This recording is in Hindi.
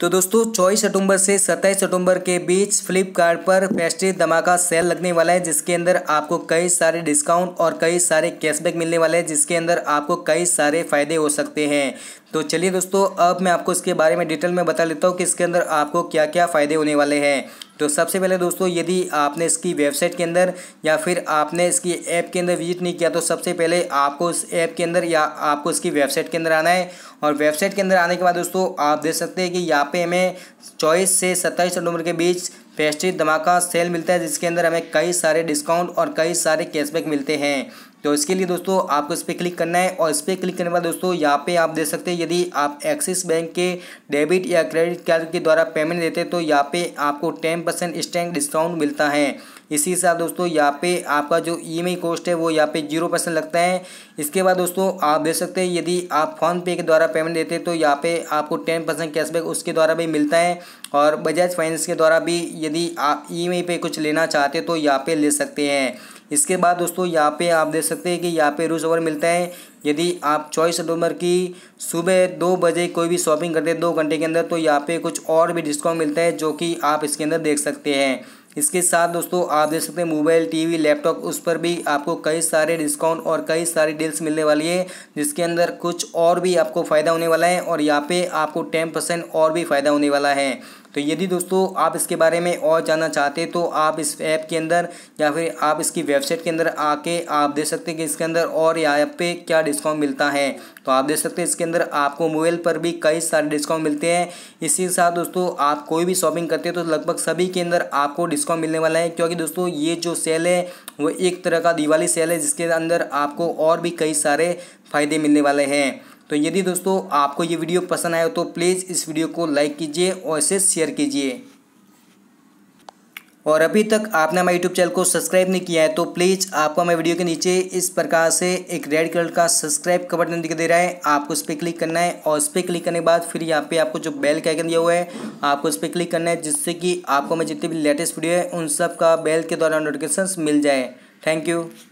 तो दोस्तों चौबीस सितंबर से सत्ताईस सितंबर के बीच फ्लिपकार्ट पर फेस्टिव धमाका सेल लगने वाला है जिसके अंदर आपको कई सारे डिस्काउंट और कई सारे कैशबैक मिलने वाले हैं जिसके अंदर आपको कई सारे फ़ायदे हो सकते हैं तो चलिए दोस्तों अब मैं आपको इसके बारे में डिटेल में बता लेता हूँ कि इसके अंदर आपको क्या क्या फ़ायदे होने वाले हैं तो सबसे पहले दोस्तों यदि आपने इसकी वेबसाइट के अंदर या फिर आपने इसकी ऐप के अंदर विजिट नहीं किया तो सबसे पहले आपको इस ऐप के अंदर या आपको इसकी वेबसाइट के अंदर आना है और वेबसाइट के अंदर आने के बाद दोस्तों आप देख सकते हैं कि यहाँ पे हमें चौबीस से सत्ताईस नवंबर के बीच फेस्टिव धमाका सेल मिलता है जिसके अंदर हमें कई सारे डिस्काउंट और कई सारे कैशबैक मिलते हैं तो इसके लिए दोस्तों आपको इस पर क्लिक करना है और इस पर क्लिक करने के बाद दोस्तों यहाँ पे आप देख सकते हैं यदि आप एक्सिस बैंक के डेबिट या क्रेडिट कार्ड के द्वारा पेमेंट देते हैं तो यहाँ पे आपको टेन परसेंट स्टैंड डिस्काउंट मिलता है इसी हिसाब दोस्तों यहाँ पे आपका जो ई एम कॉस्ट है वो यहाँ पे जीरो परसेंट लगता है इसके बाद दोस्तों आप देख सकते हैं यदि आप फ़ोनपे के द्वारा पेमेंट देते हैं तो यहाँ पे आपको टेन परसेंट कैशबैक उसके द्वारा भी मिलता है और बजाज फाइनेंस के द्वारा भी यदि आप ई पे कुछ लेना चाहते तो यहाँ पे ले सकते हैं इसके बाद दोस्तों यहाँ पे आप देख सकते हैं कि यहाँ पे रूस ओवर मिलता है यदि आप चौबीस सितंबर की सुबह दो बजे कोई भी शॉपिंग करते हैं दो घंटे के अंदर तो यहाँ पे कुछ और भी डिस्काउंट मिलता है जो कि आप इसके अंदर देख सकते हैं इसके साथ दोस्तों आप देख सकते हैं मोबाइल टीवी लैपटॉप उस पर भी आपको कई सारे डिस्काउंट और कई सारी डील्स मिलने वाली है जिसके अंदर कुछ और भी आपको फ़ायदा होने वाला है और यहाँ पे आपको टेन परसेंट और भी फ़ायदा होने वाला है तो यदि दोस्तों आप इसके बारे में और जानना चाहते तो आप इस ऐप के अंदर या फिर आप इसकी वेबसाइट के अंदर आके आप देख सकते हैं कि इसके अंदर और यहाँ पे क्या डिस्काउंट मिलता है तो आप देख सकते हैं इसके अंदर आपको मोबाइल पर भी कई सारे डिस्काउंट मिलते हैं इसी के साथ दोस्तों आप कोई भी शॉपिंग करते हैं तो लगभग सभी के अंदर आपको डिस्काउंट डिस्काउंट मिलने वाला है क्योंकि दोस्तों ये जो सेल है वो एक तरह का दिवाली सेल है जिसके अंदर आपको और भी कई सारे फ़ायदे मिलने वाले हैं तो यदि दोस्तों आपको ये वीडियो पसंद आए तो प्लीज़ इस वीडियो को लाइक कीजिए और इसे शेयर कीजिए और अभी तक आपने हमारे यूट्यूब चैनल को सब्सक्राइब नहीं किया है तो प्लीज़ आपको हमारे वीडियो के नीचे इस प्रकार से एक रेड कलर का सब्सक्राइब का बटन दिखा दे रहा है आपको इस पर क्लिक करना है और इस पर क्लिक करने के बाद फिर यहाँ पे आपको जो बेल का आइकन दिया हुआ है आपको इस पर क्लिक करना है जिससे कि आपको हमें जितनी भी लेटेस्ट वीडियो है उन सब का बेल के द्वारा नोटिफिकेशन मिल जाए थैंक यू